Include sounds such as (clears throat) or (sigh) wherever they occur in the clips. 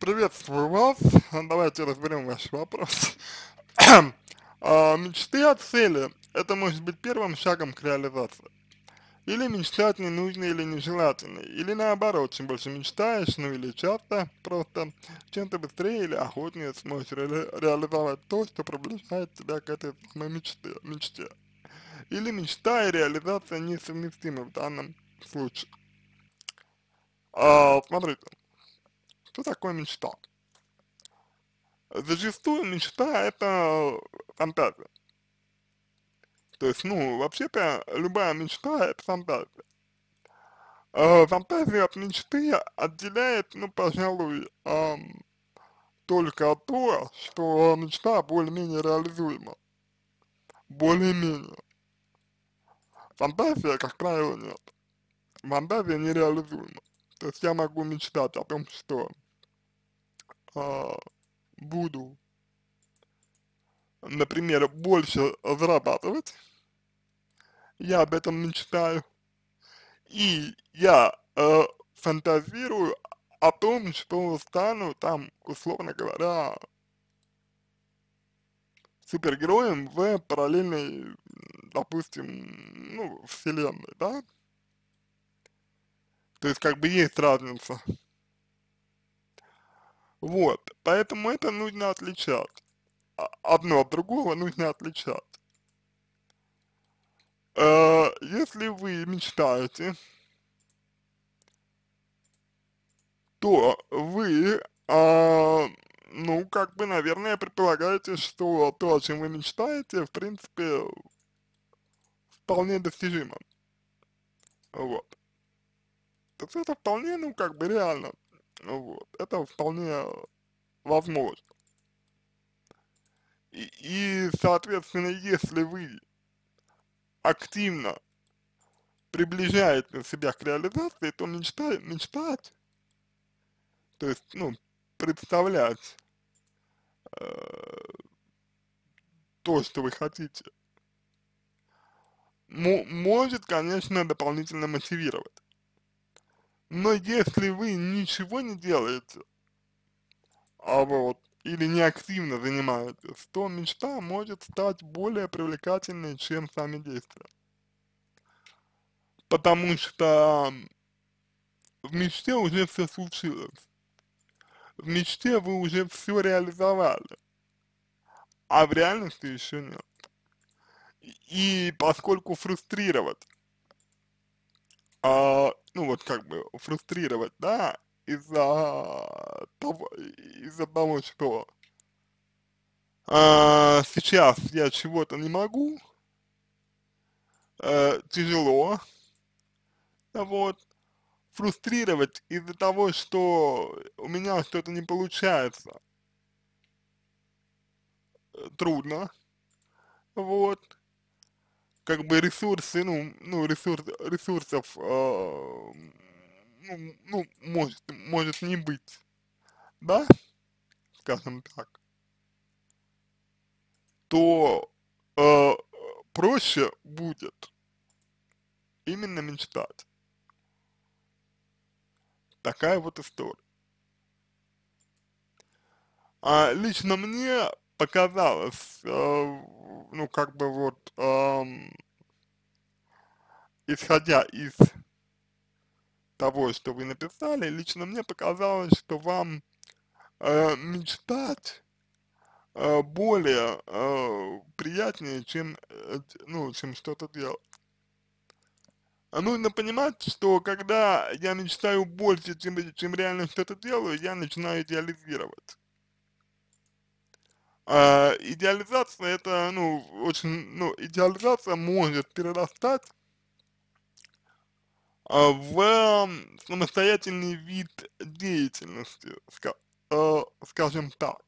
Приветствую вас. Давайте разберем ваш вопрос. (clears throat) А, мечты о цели – это может быть первым шагом к реализации. Или мечтать не нужно или нежелательно, или наоборот, чем больше мечтаешь, ну или часто, просто, чем ты быстрее или охотнее сможешь ре реализовать то, что приближает тебя к этой самой мечте. мечте. Или мечта и реализация несовместимы в данном случае. А, смотрите, что такое мечта? Зачастую мечта это фантазия. То есть, ну, вообще-то любая мечта это фантазия. А фантазия от мечты отделяет, ну, пожалуй, э, только то, что мечта более-менее реализуема. Более-менее. Фантазия, как правило, нет. Фантазия нереализуема. То есть я могу мечтать о том, что а, буду, например, больше зарабатывать, я об этом мечтаю, и я э, фантазирую о том, что стану там, условно говоря, супергероем в параллельной, допустим, ну, вселенной, да? То есть как бы есть разница. Вот, поэтому это нужно отличать. А, одно от другого нужно отличать. Э, если вы мечтаете, то вы, а, ну, как бы, наверное, предполагаете, что то, о чем вы мечтаете, в принципе, вполне достижимо. Вот. То есть это вполне, ну, как бы реально. Ну вот. Это вполне возможно. И, и, соответственно, если вы активно приближаете себя к реализации, то мечтать, мечтать то есть, ну, представлять э, то, что вы хотите, может, конечно, дополнительно мотивировать. Но если вы ничего не делаете, а вот, или неактивно занимаетесь, то мечта может стать более привлекательной, чем сами действия. Потому что в мечте уже все случилось. В мечте вы уже все реализовали, а в реальности еще нет. И поскольку фрустрировать а, ну вот как бы фрустрировать, да, из-за того, из-за того, что а, сейчас я чего-то не могу, а, тяжело, да вот, фрустрировать из-за того, что у меня что-то не получается, э, трудно, вот, как бы ресурсы, ну, ну, ресурс, ресурсов, э, ну, ну, может, может не быть, да, скажем так, то э, проще будет именно мечтать. Такая вот история. А лично мне показалось, э, ну, как бы вот, исходя из того, что вы написали, лично мне показалось, что вам э, мечтать э, более э, приятнее, чем, э, ну, чем что-то делать. А, Нужно понимать, что когда я мечтаю больше, чем, чем реально что-то делаю, я начинаю идеализировать. А, идеализация это, ну, очень, ну, идеализация может перерастать а, в самостоятельный вид деятельности, ска, э, скажем так.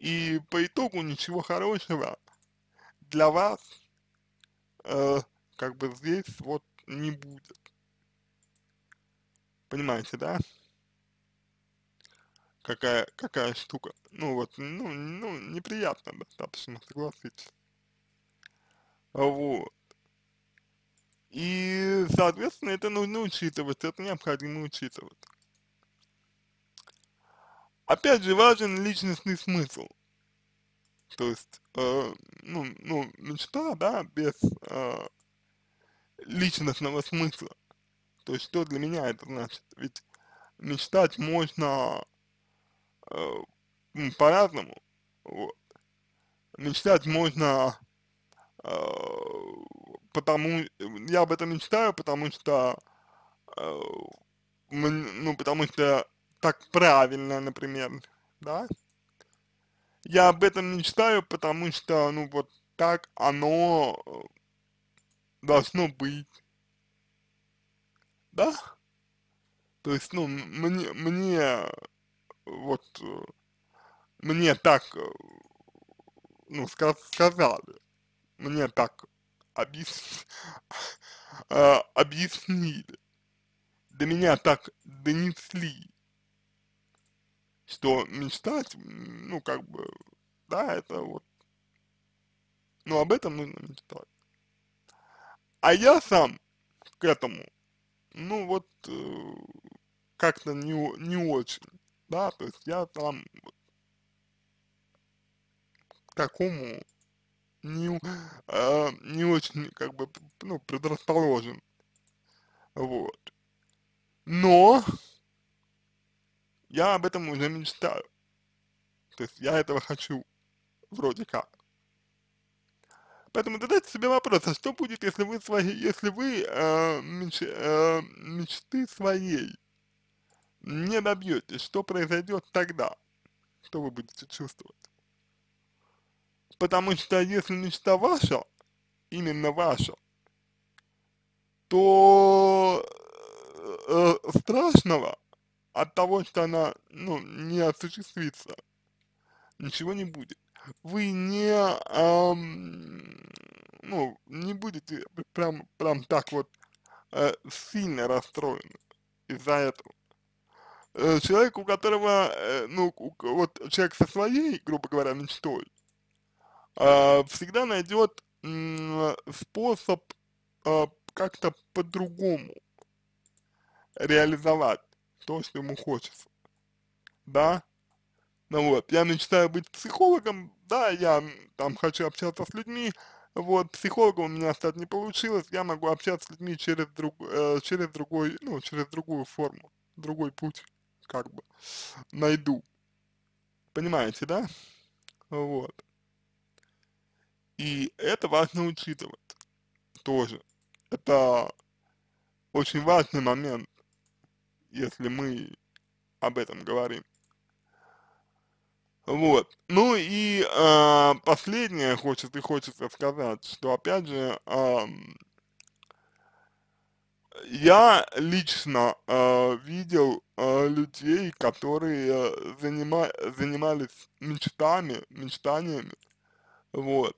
И по итогу ничего хорошего для вас э, как бы здесь вот не будет. Понимаете, да? какая, какая штука. Ну вот, ну, ну, неприятно достаточно, согласитесь. Вот. И, соответственно, это нужно учитывать, это необходимо учитывать. Опять же, важен личностный смысл. То есть, э, ну, ну, мечта, ну да, без э, личностного смысла. То есть, что для меня это значит? Ведь мечтать можно по-разному. Мечтать можно, э, потому, я об этом мечтаю, потому что, э, ну, потому что так правильно, например, да. Я об этом мечтаю, потому что, ну, вот так оно э, должно быть, да. То есть, ну, мне, мне вот мне так, э, ну, сказали, мне так объяс... э, (laughs) объяснили, до меня так донесли, что мечтать, ну, как бы, да, это вот, но об этом нужно мечтать. А я сам к этому, ну, вот, э, как-то не, не очень, да, то есть я там такому не, э, не очень, как бы, ну, предрасположен. Вот. Но я об этом уже мечтаю. То есть я этого хочу, вроде как. Поэтому задайте себе вопрос, а что будет, если вы свои, если вы э, меч, э, мечты своей не добьетесь, что произойдет тогда? Что вы будете чувствовать? Потому что если мечта ваша, именно ваша, то э, э, страшного от того, что она, ну, не осуществится, ничего не будет. Вы не, эм, ну, не будете прям, прям так вот э, сильно расстроены из-за этого. Э, человек, у которого, э, ну, у, вот человек со своей, грубо говоря, мечтой, а, всегда найдет способ а, как-то по-другому реализовать то, что ему хочется, да, ну вот, я мечтаю быть психологом, да, я там хочу общаться с людьми, вот, психолога у меня стать не получилось, я могу общаться с людьми через, друг, э, через другой, ну, через другую форму, другой путь, как бы, найду, понимаете, да, вот. И это важно (laughs) учитывать тоже. Это очень важный момент, если мы об этом говорим. Вот. Ну и э, последнее хочет и хочется сказать, что опять же э, я лично э, видел э, людей, которые занима занимались мечтами, мечтаниями, вот,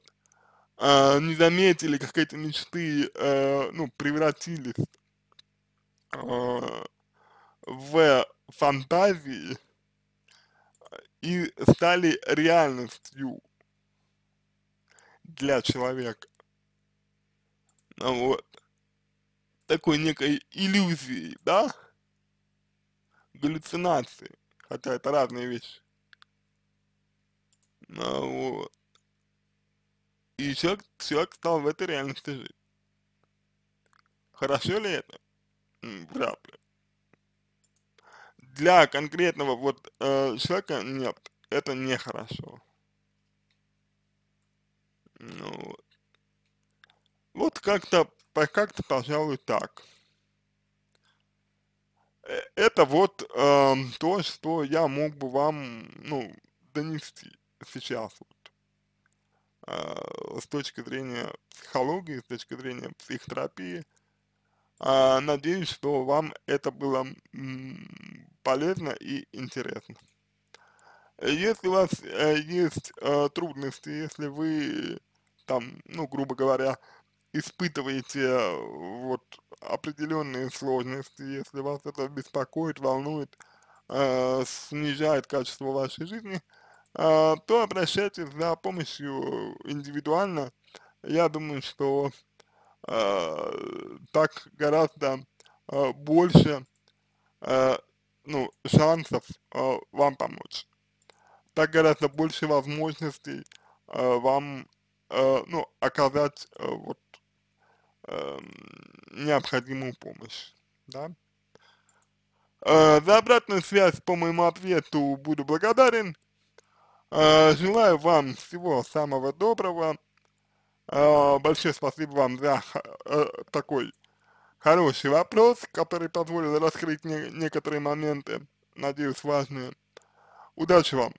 а, не заметили, как эти мечты, э, ну, превратились а, в фантазии и стали реальностью для человека. Ну, вот. Такой некой иллюзией, да? Галлюцинации. Хотя это разные вещи. Ну, вот. И человек, человек стал в этой реальности жить. Хорошо ли это? Вряд ли. Для конкретного вот э, человека нет, это нехорошо. Ну вот. как-то, как-то, пожалуй, так. Э, это вот э, то, что я мог бы вам, ну, донести сейчас. Вот. Э, с точки зрения психологии, с точки зрения психотерапии. А, надеюсь, что вам это было полезно и интересно. Если у вас э, есть э, трудности, если вы там, ну, грубо говоря, испытываете вот определенные сложности, если вас это беспокоит, волнует, э, снижает качество вашей жизни, э, а, то обращайтесь за помощью индивидуально. Я думаю, что а, так гораздо а, больше а, ну, шансов а, вам помочь. Так гораздо больше возможностей а, вам а, ну, оказать а, вот, а, необходимую помощь. Да? Э, за обратную связь по моему ответу буду благодарен. А, желаю вам всего самого доброго. А, большое спасибо вам за а, э, такой хороший вопрос, который позволил раскрыть некоторые моменты, надеюсь, важные. Удачи вам!